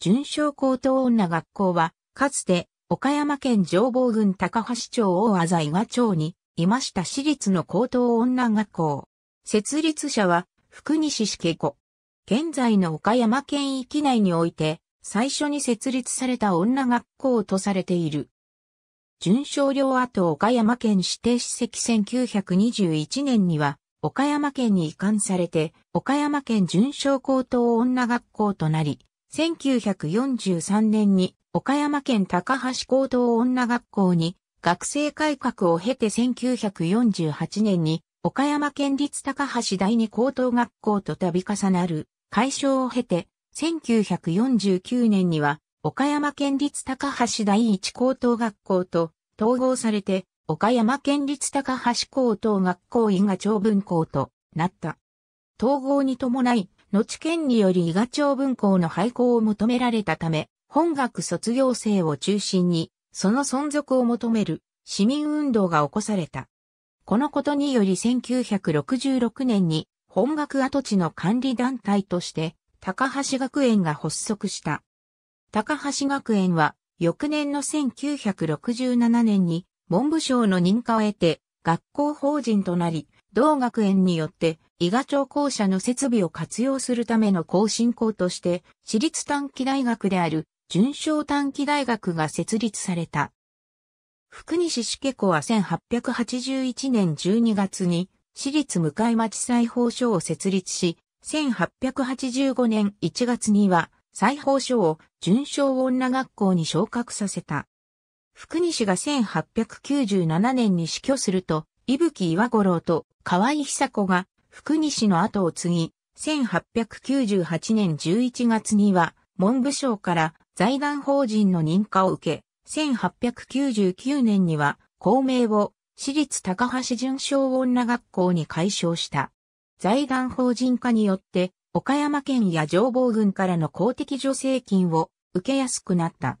純正高等女学校は、かつて、岡山県上房郡高橋町大浅伊賀町に、いました私立の高等女学校。設立者は、福西茂子。現在の岡山県域内において、最初に設立された女学校とされている。準少寮跡岡山県指定史跡1921年には、岡山県に移管されて、岡山県準小高等女学校となり、1943年に岡山県高橋高等女学校に学生改革を経て1948年に岡山県立高橋第二高等学校と度重なる解消を経て1949年には岡山県立高橋第一高等学校と統合されて岡山県立高橋高等学校院が長文校となった。統合に伴い後県により伊賀町文校の廃校を求められたため、本学卒業生を中心に、その存続を求める市民運動が起こされた。このことにより1966年に本学跡地の管理団体として高橋学園が発足した。高橋学園は翌年の1967年に文部省の認可を得て学校法人となり、同学園によって、伊賀町校舎の設備を活用するための更新校として、私立短期大学である、純正短期大学が設立された。福西死家子は1881年12月に、私立向町裁縫所を設立し、1885年1月には、裁縫所を純正女学校に昇格させた。福西が1897年に死去すると、伊吹岩五郎と河合久子が福西の後を継ぎ、1898年11月には文部省から財団法人の認可を受け、1899年には公明を私立高橋純小女学校に改称した。財団法人化によって、岡山県や情報軍からの公的助成金を受けやすくなった。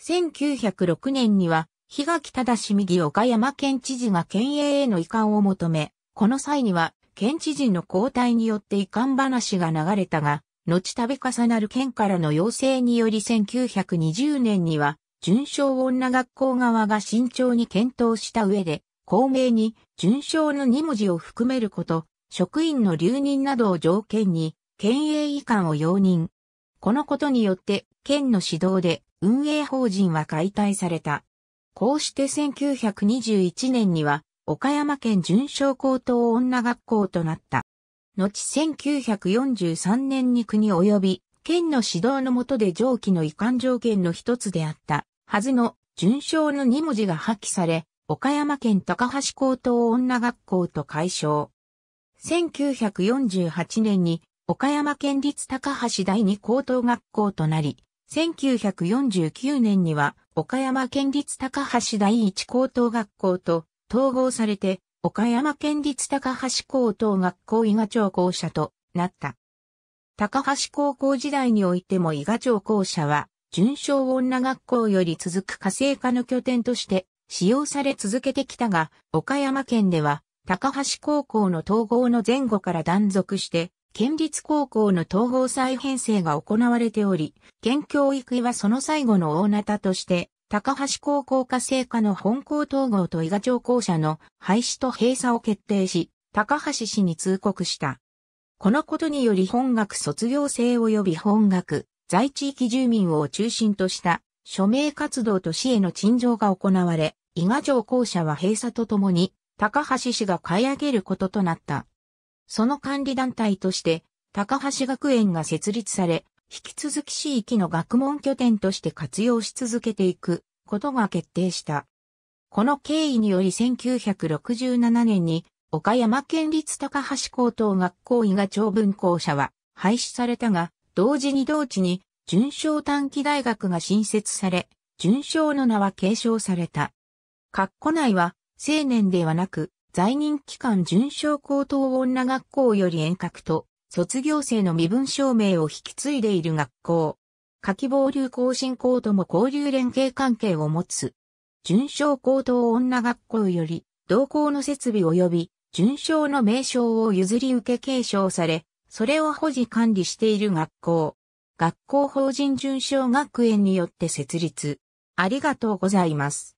1906年には日垣忠右岡山県知事が県営への遺憾を求め、この際には県知事の交代によって遺憾話が流れたが、後度重なる県からの要請により1920年には、純正女学校側が慎重に検討した上で、公明に純正の2文字を含めること、職員の留任などを条件に、県営遺憾を容認。このことによって、県の指導で運営法人は解体された。こうして1921年には、岡山県準小高等女学校となった。後1943年に国及び、県の指導の下で上記の遺憾条件の一つであった、はずの、準小の二文字が破棄され、岡山県高橋高等女学校と解消。1948年に、岡山県立高橋第二高等学校となり、1949年には、岡山県立高橋第一高等学校と統合されて、岡山県立高橋高等学校伊賀町校舎となった。高橋高校時代においても伊賀町校舎は、純正女学校より続く火星化の拠点として使用され続けてきたが、岡山県では、高橋高校の統合の前後から断続して、県立高校の統合再編成が行われており、県教育委はその最後の大なたとして、高橋高校科生科の本校統合と伊賀町校舎の廃止と閉鎖を決定し、高橋氏に通告した。このことにより本学卒業生及び本学、在地域住民を中心とした署名活動と市への陳情が行われ、伊賀町校舎は閉鎖とともに、高橋氏が買い上げることとなった。その管理団体として、高橋学園が設立され、引き続き市域の学問拠点として活用し続けていくことが決定した。この経緯により1967年に岡山県立高橋高等学校医が長文校舎は廃止されたが、同時に同地に准賞短期大学が新設され、准賞の名は継承された。括弧内は青年ではなく在任期間準将高等女学校より遠隔と、卒業生の身分証明を引き継いでいる学校。夏季防流更新校とも交流連携関係を持つ。準将高等女学校より、同校の設備及び、準将の名称を譲り受け継承され、それを保持管理している学校。学校法人準将学園によって設立。ありがとうございます。